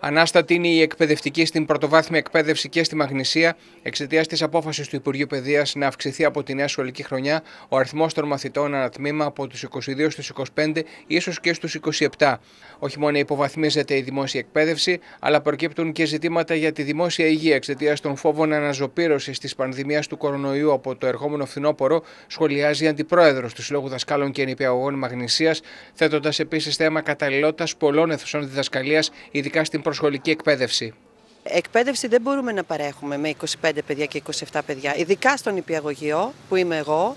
Ανάστατη είναι η εκπαιδευτική στην πρωτοβάθμια εκπαίδευση και στη Μαγνησία εξαιτίας της απόφασης του Υπουργείου Παιδείας να αυξηθεί από τη νέα σχολική χρονιά ο αριθμός των μαθητών ανατμήμα από τους 22 στου 25, ίσως και στους 27. Όχι μόνο υποβαθμίζεται η δημόσια εκπαίδευση, αλλά προκύπτουν και ζητήματα για τη δημόσια υγεία εξαιτίας των φόβων αναζωπήρωσης της πανδημίας του κορονοϊού από το ερχόμενο φθινόπωρο, σχολιάζει η Αντιπρόεδρος του Συλλόγου Δασκάλων και Νηπιαγωγών Μαγνησίας, θέτοντας επίσης θέμα καταλληλότητας πολλών αιθουσών διδασκαλίας, ειδικά στην προσχολική εκπαίδευση. Εκπαίδευση δεν μπορούμε να παρέχουμε με 25 παιδιά και 27 παιδιά, ειδικά στον υπηαγωγείο που είμαι εγώ.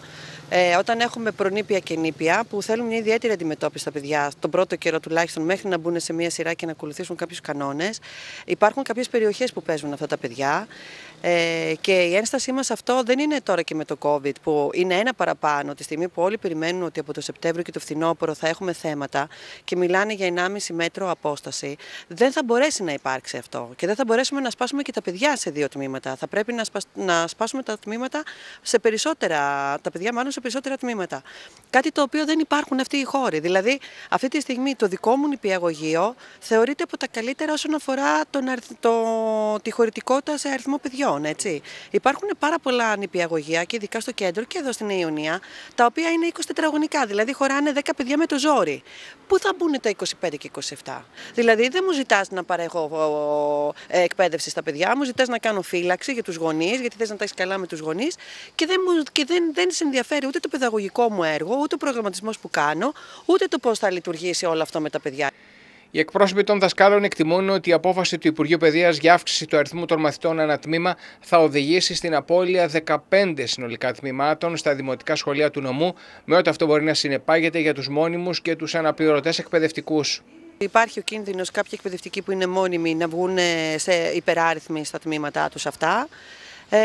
Ε, όταν έχουμε προνήπια και νήπια που θέλουν μια ιδιαίτερη αντιμετώπιση στα παιδιά, τον πρώτο καιρό τουλάχιστον, μέχρι να μπουν σε μια σειρά και να ακολουθήσουν κάποιους κανόνες, υπάρχουν κάποιες περιοχές που παίζουν αυτά τα παιδιά. Ε, και η ένστασή μας αυτό δεν είναι τώρα και με το COVID, που είναι ένα παραπάνω, τη στιγμή που όλοι περιμένουν ότι από το Σεπτέμβριο και το φθινόπωρο θα έχουμε θέματα και μιλάνε για 1,5 μέτρο απόσταση. Δεν θα μπορέσει να υπάρξει αυτό και δεν θα μπορέσουμε να σπάσουμε και τα παιδιά σε δύο τμήματα. Θα πρέπει να, να σπάσουμε τα τμήματα σε περισσότερα, τα παιδιά μάλλον περισσότερα τμήματα. Κάτι το οποίο δεν υπάρχουν αυτοί οι χώροι. Δηλαδή, αυτή τη στιγμή το δικό μου νηπιαγωγείο θεωρείται από τα καλύτερα όσον αφορά τον, το, τη χωρητικότητα σε αριθμό παιδιών. Έτσι. Υπάρχουν πάρα πολλά νηπιαγωγεία και ειδικά στο κέντρο και εδώ στην Ιωνία, τα οποία είναι 20 τετραγωνικά, δηλαδή χωράνε 10 παιδιά με το ζόρι. Πού θα μπουν τα 25 και 27. Δηλαδή, δεν μου ζητάς να παρέχω ε, εκπαίδευση στα παιδιά μου, ζητάς να κάνω φύλαξη για τους γονείς, γιατί θες να τα έχεις καλά με τους γονείς και δεν, και δεν, δεν σε ενδιαφέρει ούτε το παιδαγωγικό μου έργο, ούτε ο προγραμματισμός που κάνω, ούτε το πώς θα λειτουργήσει όλο αυτό με τα παιδιά. Οι εκπρόσωποι των δασκάλων εκτιμούν ότι η απόφαση του Υπουργείου Παιδείας για αύξηση του αριθμού των μαθητών ανά τμήμα θα οδηγήσει στην απώλεια 15 συνολικά τμήματων στα δημοτικά σχολεία του νομού, με ό,τι αυτό μπορεί να συνεπάγεται για τους μόνιμους και τους αναπληρωτές εκπαιδευτικούς. Υπάρχει ο κίνδυνος κάποιοι εκπαιδευτικοί που είναι μόνιμοι να βγουν ε, σε υπεράριθμοι στα τμήματά τους αυτά. Ε,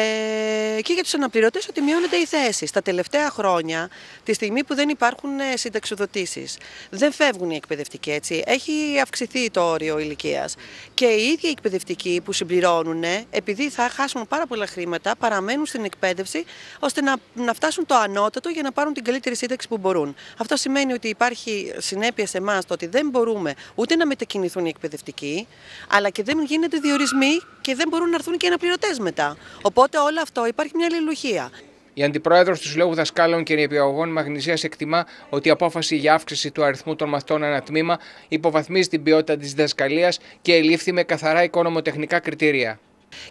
και για τους αναπληρωτές ότι μειώνονται οι θέσεις. στα τελευταία χρόνια, τη στιγμή που δεν υπάρχουν ε, συνταξιοδοτήσεις, δεν φεύγουν οι εκπαιδευτικοί έτσι, έχει αυξηθεί το όριο ηλικίας και οι ίδιοι οι εκπαιδευτικοί που συμπληρώνουν, ε, επειδή θα χάσουν πάρα πολλά χρήματα, παραμένουν στην εκπαίδευση ώστε να, να φτάσουν το ανώτατο για να πάρουν την καλύτερη σύνταξη που μπορούν. Αυτό σημαίνει ότι υπάρχει συνέπεια σε εμάς το ότι δεν μπορούμε ούτε να μετακινηθούν οι εκπαιδευτικοί, αλλά και δεν γίνονται διορισμοί και δεν μπορούν να έρθουν και οι αναπληρωτές μετά. Οπότε όλο αυτό υπάρχει μια αλληλουχία. Η Αντιπρόεδρος του Συλλόγου Δασκάλων και Νηπιαγωγών Μαγνησίας εκτιμά ότι η απόφαση για αύξηση του αριθμού των μαθητών τμήμα υποβαθμίζει την ποιότητα της διδασκαλίας και ελήφθη με καθαρά οικονομοτεχνικά κριτήρια.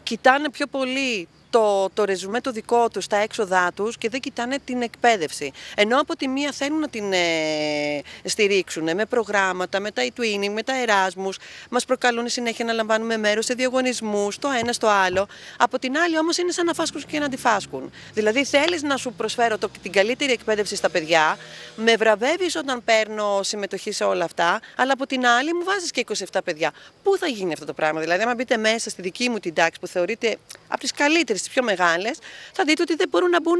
Κοιτάνε πιο πολύ το, το ρεζουμέ το δικό τους, τα έξοδά τους και δεν κοιτάνε την εκπαίδευση. Ενώ από τη μία θέλουν να την ε, στηρίξουν με προγράμματα, με τα e-twinning, με τα εράσμους, μας προκαλούν συνέχεια να λαμβάνουμε μέρος σε διαγωνισμούς, το ένα στο άλλο. Από την άλλη όμως είναι σαν να φάσκουν και να αντιφάσκουν. Δηλαδή θέλεις να σου προσφέρω το, την καλύτερη εκπαίδευση στα παιδιά, με βραβεύεις όταν παίρνω συμμετοχή σε όλα αυτά, αλλά από την άλλη μου βάζεις και 27 παιδιά. Πού θα γίνει αυτό το πράγμα, δηλαδή αν μπείτε μέσα στη δική μου την τάξη που θεωρείται από τις καλύτερες τις πιο μεγάλες, θα δείτε ότι δεν μπορούν να μπουν.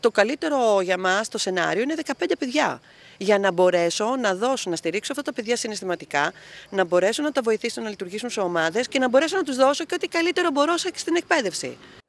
το καλύτερο για μας το σενάριο είναι 15 παιδιά. Για να μπορέσω να δώσω, να στηρίξω αυτά τα παιδιά συναισθηματικά, να μπορέσω να τα βοηθήσω να λειτουργήσουν σε ομάδες και να μπορέσω να τους δώσω και ό,τι καλύτερο μπορώ σε, στην εκπαίδευση.